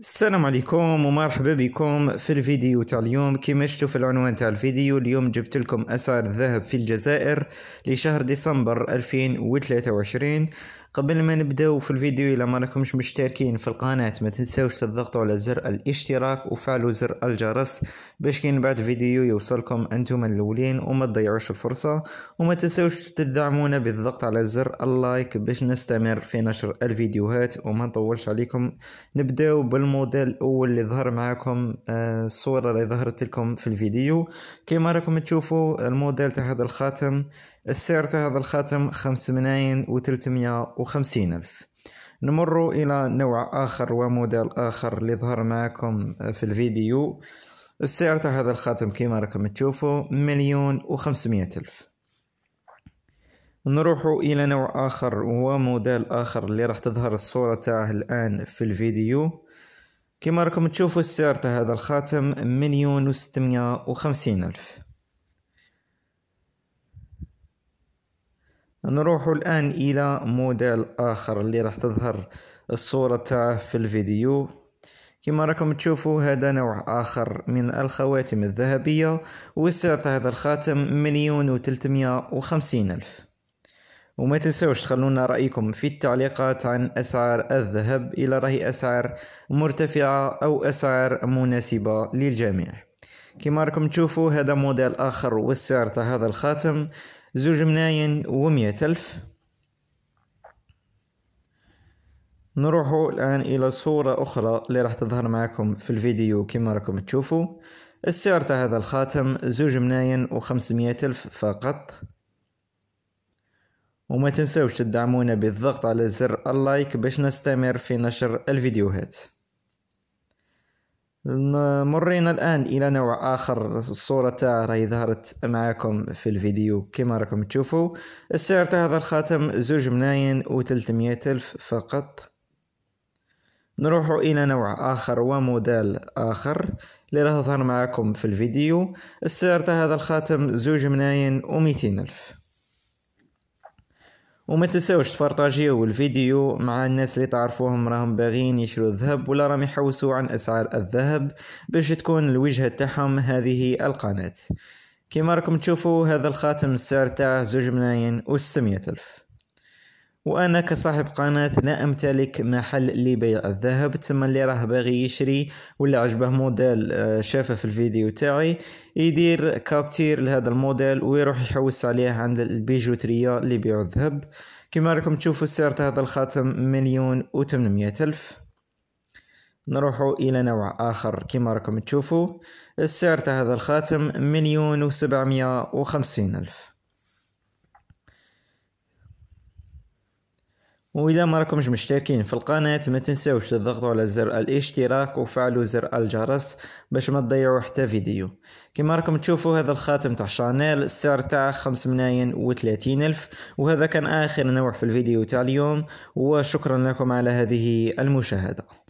السلام عليكم ومرحبا بكم في الفيديو تاع اليوم كما شفتوا في العنوان تاع الفيديو اليوم جبت لكم اسعار الذهب في الجزائر لشهر ديسمبر 2023 قبل ما نبداو في الفيديو الى ما راكمش مشتركين في القناة ما تنساوش تضغطوا على زر الاشتراك وفعلوا زر الجرس باش كي بعد فيديو يوصلكم انتم الاولين وما تضيعوش الفرصة وما تنساوش تدعمونا بالضغط على زر اللايك باش نستمر في نشر الفيديوهات وما نطولش عليكم نبداو بالموديل الاول اللي ظهر معاكم آه، الصورة اللي ظهرت لكم في الفيديو كما راكم تشوفوا الموديل تاع هذا الخاتم السعر تاع هذا الخاتم خمس ملايين وتلتمية وخمسين ألف نمر إلى نوع آخر وموديل آخر اللي ظهر معكم في الفيديو السعر تاع هذا الخاتم كيما راكم تشوفوا مليون وخمسمائة ألف نروح إلى نوع آخر وموديل آخر اللي راح تظهر الصورة تاعه الآن في الفيديو كما راكم تشوفوا السعر تاع هذا الخاتم مليون وستمائة وخمسين ألف نروح الآن إلى موديل آخر اللي راح تظهر الصورة تاعه في الفيديو كما راكم تشوفوا هذا نوع آخر من الخواتم الذهبية وسعر هذا الخاتم مليون وتلتمية وخمسين ألف وما تنسوش تخلونا رأيكم في التعليقات عن أسعار الذهب إلى رأي أسعار مرتفعة أو أسعار مناسبة للجميع كما راكم تشوفوا هذا موديل آخر والسعر تاع هذا الخاتم زوج مناين ومية ألف نروح الآن إلى صورة أخرى اللي راح تظهر معكم في الفيديو كما راكم تشوفوا السعر تاع هذا الخاتم زوج مناين وخمسمية ألف فقط وما تنسوش تدعمونا بالضغط على زر اللايك باش نستمر في نشر الفيديوهات مرينا الآن إلى نوع آخر الصورة تاع راهي ظهرت معاكم في الفيديو كما راكم تشوفوا السعر تاع هذا الخاتم زوج ملايين و ألف فقط نروح إلى نوع آخر وموديل آخر اللي راه ظهر معاكم في الفيديو السعر تاع هذا الخاتم زوج ملايين و ألف وما تنساوش تبارطاجيو الفيديو مع الناس اللي تعرفوهم راهم باغيين يشرو الذهب ولا راهم يحوسوا عن اسعار الذهب باش تكون الوجهه تاعهم هذه القناه كما راكم تشوفوا هذا الخاتم السعر تاعه زوج ملايين وستمية ألف وأنا كصاحب قناة لا أمتلك محل لبيع الذهب تما اللي راه باغي يشري ولا عجبه موديل آه، شافه في الفيديو تاعي يدير كابتير لهذا الموديل ويروح يحوس عليه عند البيجوترية اللي يبيعوا الذهب كما راكم تشوفوا سعر هذا الخاتم مليون و ألف نروحوا إلى نوع آخر كما راكم تشوفوا السعر هذا الخاتم مليون و وخمسين ألف وإذا ما راكمش مشتركين في القناة ما تنساوش تضغطوا على زر الاشتراك وفعلوا زر الجرس باش ما تضيعوا حتى فيديو كما راكم تشوفوا هذا الخاتم تاع شانيل السعر تاعه 5 ملايين و ألف وهذا كان آخر نوع في الفيديو تاع اليوم وشكرا لكم على هذه المشاهدة